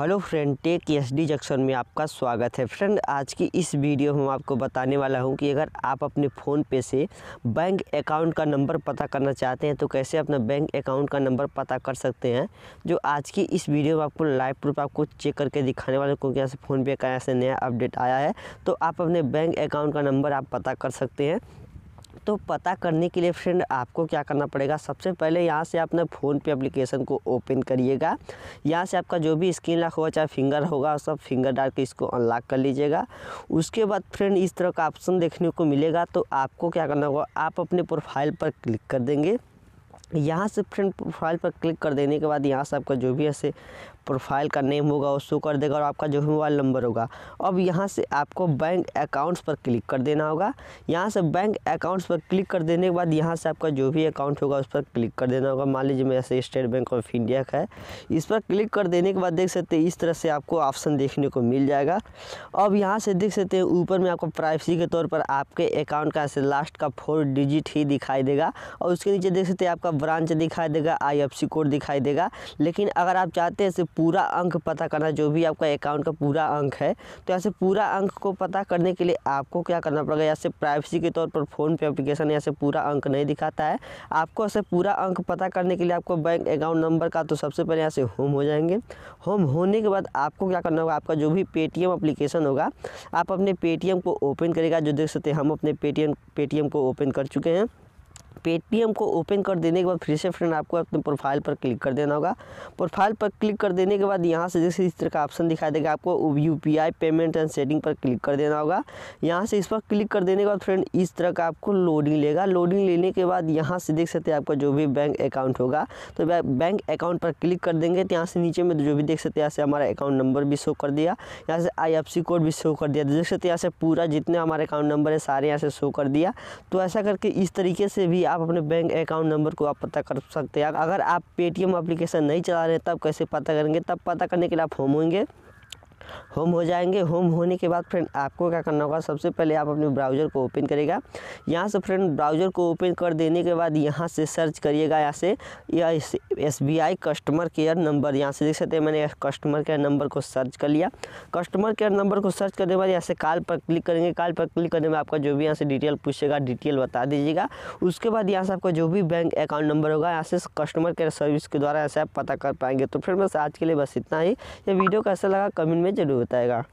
hello friend tech S D junction में आपका स्वागत है फ्रेंड आज की इस वीडियो में आपको बताने वाला हूं कि अगर आप अपने फ़ोन पे से बैंक अकाउंट का नंबर पता करना चाहते हैं तो कैसे अपना बैंक अकाउंट का नंबर पता कर सकते हैं जो आज की इस वीडियो में आपको लाइव प्रूफ आपको चेक करके दिखाने वाला क्योंकि यहाँ से फ़ोनपे का यहाँ से नया अपडेट आया है तो आप अपने बैंक अकाउंट का नंबर आप पता कर सकते हैं तो पता करने के लिए फ्रेंड आपको क्या करना पड़ेगा सबसे पहले यहाँ से अपने फ़ोन पे एप्लीकेशन को ओपन करिएगा यहाँ से आपका जो भी स्क्रीन लॉक होगा चाहे फिंगर होगा सब फिंगर डाल के इसको अनलॉक कर लीजिएगा उसके बाद फ्रेंड इस तरह का ऑप्शन देखने को मिलेगा तो आपको क्या करना होगा आप अपने प्रोफाइल पर क्लिक कर देंगे यहाँ से फ्रेंड प्रोफाइल पर क्लिक कर देने के बाद यहाँ से आपका जो भी ऐसे प्रोफाइल का नेम होगा वो शो कर देगा और आपका जो भी मोबाइल नंबर होगा अब यहाँ से आपको बैंक अकाउंट्स पर क्लिक कर देना होगा यहाँ से बैंक अकाउंट्स पर क्लिक कर देने के बाद यहाँ से आपका जो भी अकाउंट होगा उस पर क्लिक कर देना होगा मान लीजिए मेरा स्टेट बैंक ऑफ इंडिया का है इस पर क्लिक कर देने के बाद देख सकते हैं इस तरह से आपको ऑप्शन देखने को मिल जाएगा अब यहाँ से देख सकते हैं ऊपर में आपको प्राइवेसी के तौर पर आपके अकाउंट का ऐसे लास्ट का फोर डिजिट ही दिखाई देगा और उसके नीचे देख सकते हैं आपका ब्रांच दिखाई देगा आईएफसी कोड दिखाई देगा लेकिन अगर आप चाहते हैं इसे पूरा अंक पता करना जो भी आपका अकाउंट का पूरा अंक है तो ऐसे पूरा अंक को पता करने के लिए आपको क्या करना पड़ेगा या प्राइवेसी के तौर पर फ़ोन पे अप्लीकेशन या पूरा अंक नहीं दिखाता है आपको ऐसे पूरा अंक पता करने के लिए आपको बैंक अकाउंट नंबर का तो सबसे पहले यहाँ से होम हो जाएंगे होम होने के बाद आपको क्या करना होगा आपका जो भी पेटीएम अप्लीकेशन होगा आप अपने पेटीएम को ओपन करेगा जो देख सकते हैं हम अपने पेटीएम पेटीएम को ओपन कर चुके हैं पेटीएम को ओपन कर देने के बाद फिर से फ्रेंड आपको अपने प्रोफाइल पर क्लिक कर देना होगा प्रोफाइल पर क्लिक कर देने के बाद यहाँ से जैसे इस तरह का ऑप्शन दिखाई देगा आपको यू पेमेंट एंड सेटिंग पर क्लिक कर देना होगा यहाँ से इस पर क्लिक कर देने के बाद फ्रेंड इस तरह का आपको लोडिंग लेगा लोडिंग लेने के बाद यहाँ से देख सकते हैं आपका जो भी बैंक अकाउंट होगा तो बैंक अकाउंट पर क्लिक कर देंगे तो यहाँ से नीचे में जो भी देख सकते हैं यहाँ से हमारा अकाउंट नंबर भी शो कर दिया यहाँ से आई कोड भी शो कर दिया तो देख सकते हैं यहाँ से पूरा जितने हमारे अकाउंट नंबर है सारे यहाँ से शो कर दिया तो ऐसा करके इस तरीके से भी आप अपने बैंक अकाउंट नंबर को आप पता कर सकते हैं अगर आप पेटीएम एप्लीकेशन नहीं चला रहे तब कैसे पता करेंगे तब पता करने के लिए आप होम होंगे होम हो जाएंगे होम होने के बाद फ्रेंड आपको क्या करना होगा सबसे पहले आप अपने ब्राउज़र को ओपन करेगा यहाँ से फ्रेंड ब्राउज़र को ओपन कर देने के बाद यहाँ से सर्च करिएगा यहाँ से या S B I customer care number यहाँ से देख सकते हैं मैंने कस्टमर केयर नंबर को सर्च कर लिया कस्टमर केयर नंबर को सर्च करने के बाद यहाँ से कॉल पर क्लिक करेंगे कॉल पर क्लिक करने में आपका जो भी यहाँ से डिटेल पूछेगा डिटेल बता दीजिएगा उसके बाद यहाँ से आपका जो भी बैंक अकाउंट नंबर होगा यहाँ से कस्टमर केयर सर्विस के द्वारा ऐसे आप पता कर पाएंगे तो फिर बस आज के लिए बस इतना ही ये वीडियो कैसा लगा कमेंट में जरूर बताएगा